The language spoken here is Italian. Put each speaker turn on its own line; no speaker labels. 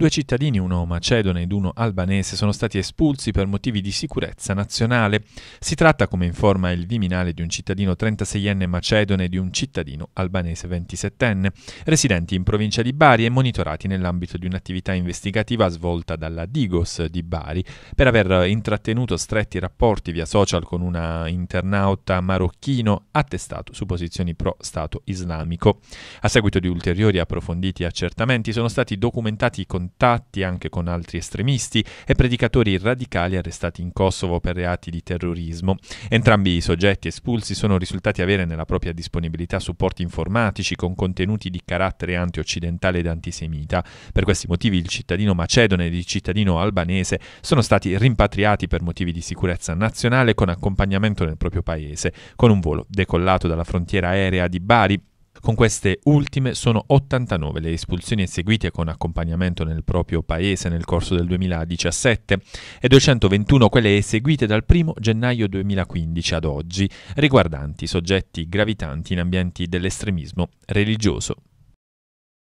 Due cittadini, uno macedone ed uno albanese, sono stati espulsi per motivi di sicurezza nazionale. Si tratta, come informa il Viminale, di un cittadino 36enne macedone e di un cittadino albanese 27enne, residenti in provincia di Bari e monitorati nell'ambito di un'attività investigativa svolta dalla Digos di Bari per aver intrattenuto stretti rapporti via social con una internauta marocchino attestato su posizioni pro-Stato islamico. A seguito di ulteriori approfonditi accertamenti sono stati documentati i contatti contatti anche con altri estremisti e predicatori radicali arrestati in Kosovo per reati di terrorismo. Entrambi i soggetti espulsi sono risultati avere nella propria disponibilità supporti informatici con contenuti di carattere antioccidentale ed antisemita. Per questi motivi il cittadino macedone ed il cittadino albanese sono stati rimpatriati per motivi di sicurezza nazionale con accompagnamento nel proprio paese, con un volo decollato dalla frontiera aerea di Bari con queste ultime sono 89 le espulsioni eseguite con accompagnamento nel proprio paese nel corso del 2017 e 221 quelle eseguite dal 1 gennaio 2015 ad oggi, riguardanti soggetti gravitanti in ambienti dell'estremismo religioso.